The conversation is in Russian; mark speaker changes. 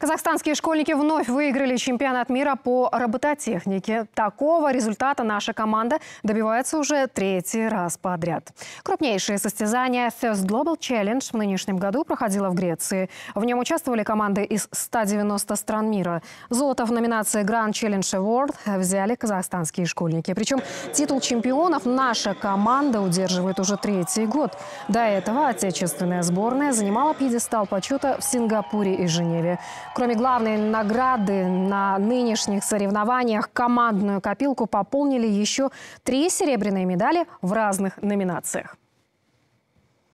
Speaker 1: Казахстанские школьники вновь выиграли чемпионат мира по робототехнике. Такого результата наша команда добивается уже третий раз подряд. Крупнейшее состязание First Global Challenge в нынешнем году проходило в Греции. В нем участвовали команды из 190 стран мира. Золото в номинации Grand Challenge Award взяли казахстанские школьники. Причем титул чемпионов наша команда удерживает уже третий год. До этого отечественная сборная занимала пьедестал почета в Сингапуре и Женеве. Кроме главной награды на нынешних соревнованиях, командную копилку пополнили еще три серебряные медали в разных номинациях.